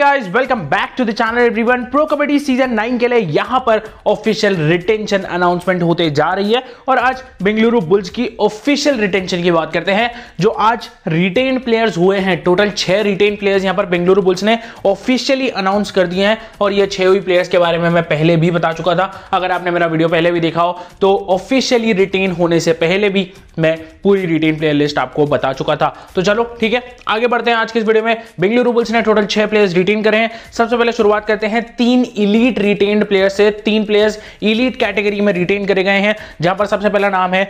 guys welcome back to the channel everyone Pro Kabaddi season 9 के लिए यहां पर ऑफिशियल रिटेंशन अनाउंसमेंट होते जा रही है और आज बेंगलुरु बुल्स की ऑफिशियल रिटेंशन की बात करते हैं जो आज रिटेन प्लेयर्स हुए हैं टोटल छह रिटेन प्लेयर्स यहां पर बेंगलुरु बुल्स ने ऑफिशियली अनाउंस कर दिए हैं और ये छह हुई प्लेयर्स के बारे में मैं पहले भी बता चुका था अगर आपने मेरा वीडियो पहले भी देखा हो तो ऑफिशियली रिटेन होने से पहले भी मैं पूरी रिटेन प्लेयर लिस्ट आपको बता चुका था तो चलो ठीक है आगे बढ़ते हैं आज के इस वीडियो में बेंगलुरु बुल्स ने टोटल छह प्लेयर्स रिटेन रिटेन करें सबसे पहले शुरुआत करते हैं तीन इलीट रिटेन्ड प्लेयर से तीन प्लेयर्स इलीट कैटेगरी में रिटेन करे गए हैं जहां पर सबसे पहला नाम है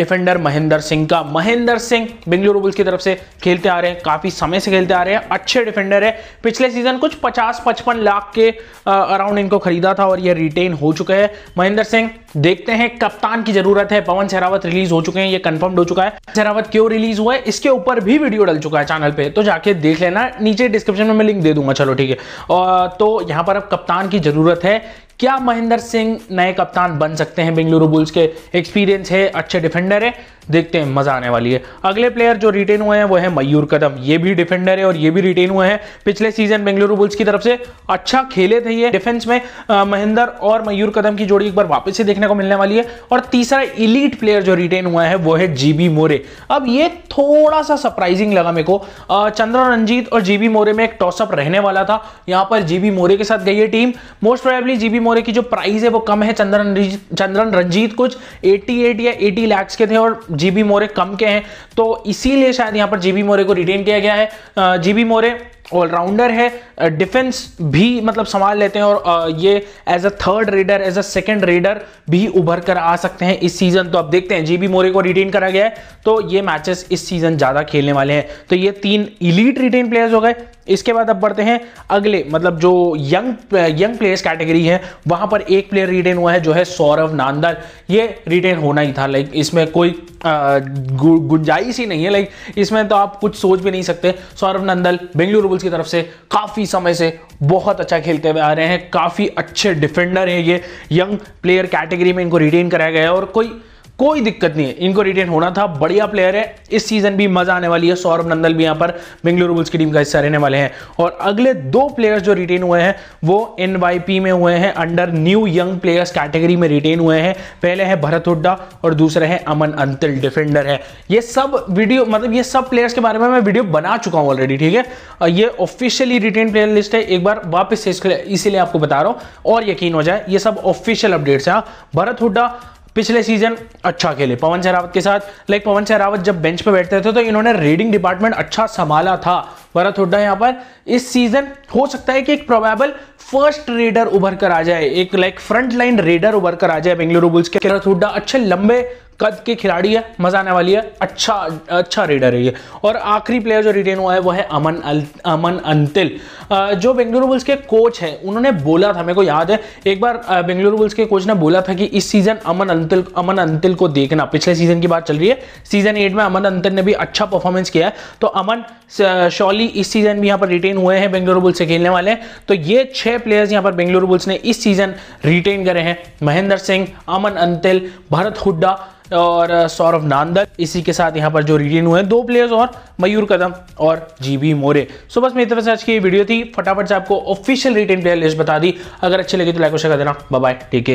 डिफेंडर महेंद्र सिंह का महेंद्र सिंह बेंगलुरु बुल्स की तरफ से खेलते आ रहे हैं काफी समय से खेलते आ रहे हैं अच्छे डिफेंडर है पिछले सीजन कुछ पचास पचपन लाख के अराउंड इनको खरीदा था और यह रिटेन हो चुके हैं महेंद्र सिंह देखते हैं कप्तान की जरूरत है पवन सहरावत रिलीज हो चुके हैं ये कंफर्म हो चुका है सहरावत क्यों रिलीज हुआ है इसके ऊपर भी वीडियो डल चुका है चैनल पे तो जाके देख लेना नीचे डिस्क्रिप्शन में मैं लिंक दे दूंगा दूंगा चलो ठीक है तो यहां पर अब कप्तान की ज़रूरत है क्या महेंद्र सिंह नए कप्तान बन सकते हैं बेंगलुरु बुल्स के एक्सपीरियंस है अच्छे डिफेंडर है देखते हैं मजा आने वाली है अगले प्लेयर जो रिटेन हुए हैं वो है मयूर कदम ये भी डिफेंडर है और ये भी रिटेन हुए हैं पिछले सीजन बेंगलुरु बुल्स की तरफ से अच्छा खेले थे ये डिफेंस में महेंद्र और मयूर कदम की जोड़ी एक बार वापस से देखने को मिलने वाली है और तीसरा इलीट प्लेयर जो रिटेन हुआ है वो है जीबी मोरे अब ये थोड़ा सा सरप्राइजिंग लगा मेरे को चंद्र रंजीत और जीबी मोरे में एक टॉसअप रहने वाला था यहां पर जीबी मोरे के साथ गई है team most probably GB More की जो प्राइस है वो कम है चंद्रन चंद्रन रंजीत कुछ एट्टी या एटी लैक्स के थे और जीबी मोरे कम के हैं तो इसीलिए शायद यहां पर जीबी मोरे को रिटेन किया गया है जीबी मोरे ऑलराउंडर है डिफेंस भी मतलब संभाल लेते हैं और ये as a third raider as a second raider भी उभर कर आ सकते हैं इस सीजन तो अब देखते हैं जीबी मोरे को रिटेन करा गया है तो ये मैचेस इस सीजन ज़्यादा खेलने वाले हैं तो ये तीन इलीट रिटेन प्लेयर्स हो गए इसके बाद अब बढ़ते हैं अगले मतलब जो यंग यंग प्लेयर्स कैटेगरी है वहां पर एक प्लेयर रिटेन हुआ है जो है सौरभ नांदल ये रिटेन होना ही था लाइक इसमें कोई गुंजाइश ही नहीं है लाइक इसमें तो आप कुछ सोच भी नहीं सकते सौरभ नंदल बेंगलुरु बुल्स की तरफ से काफ़ी समय से बहुत अच्छा खेलते हुए आ रहे हैं काफ़ी अच्छे डिफेंडर हैं ये यंग प्लेयर कैटेगरी में इनको रिटेन कराया गया है और कोई कोई दिक्कत नहीं है इनको रिटेन होना था बढ़िया प्लेयर है इस सीजन भी मजा आने वाली है सौरभ नंदल भी यहां पर बेंगलुरु बुल्स की टीम का हिस्सा रहने वाले हैं और अगले दो प्लेयर्स जो रिटेन हुए हैं वो एन में हुए हैं under new young players category में रिटेन हुए हैं पहले है भरत हुड्डा और दूसरे हैं अमन अंतिल डिफेंडर है ये सब वीडियो मतलब ये सब प्लेयर्स के बारे में मैं वीडियो बना चुका हूँ ऑलरेडी ठीक है ये ऑफिशियली रिटेन प्लेयर लिस्ट है एक बार वापस से इसलिए आपको बता रहा हूँ और यकीन हो जाए ये सब ऑफिशियल अपडेट्स हैं हाँ, भरत हुड्डा पिछले सीजन अच्छा खेले पवन शरावत के साथ लाइक पवन शरावत जब बेंच पर बैठते थे तो इन्होंने रीडिंग डिपार्टमेंट अच्छा संभाला था भरत हुड्डा यहाँ पर इस सीजन हो सकता है कि एक प्रोबेबल फर्स्ट रीडर उभर कर आ जाए एक लाइक फ्रंट लाइन रीडर उभर कर आ जाए बेंगलुरु बुल्स के भरत हुड्डा अच्छे लंबे कद के खिलाड़ी है मजा आने वाली है अच्छा अच्छा रीडर है ये और आखिरी प्लेयर जो रिटेन हुआ है वो है अमन अल, अमन अंतिल जो बेंगलुरु बुल्स के कोच है उन्होंने बोला था मेरे को याद है एक बार बेंगलुरु बुल्स के कोच ने बोला था कि इस सीजन अमन अंतिल अमन अंतिल को देखना पिछले सीजन की बात चल रही है सीजन एट में अमन अंतिल ने भी अच्छा परफॉर्मेंस किया है तो अमन शॉली इस सीजन भी यहाँ पर रिटेन हुए हैं बेंगलुरु बुल्स से खेलने वाले हैं तो ये छह प्लेयर्स यहाँ पर बेंगलुरु बुल्स ने इस सीजन रिटेन करे हैं महेंद्र सिंह अमन अंतिल भरत हुड्डा और सौरभ नांदल इसी के साथ यहाँ पर जो रिटेन हुए हैं दो प्लेयर्स और मयूर कदम और जीबी मोरे सो बस मेरी तरफ से आज की वीडियो थी फटाफट से आपको ऑफिशियल रिटेन प्लेयर लिस्ट बता दी अगर अच्छी लगी तो लाइक शेयर कर देना बाय टेक केयर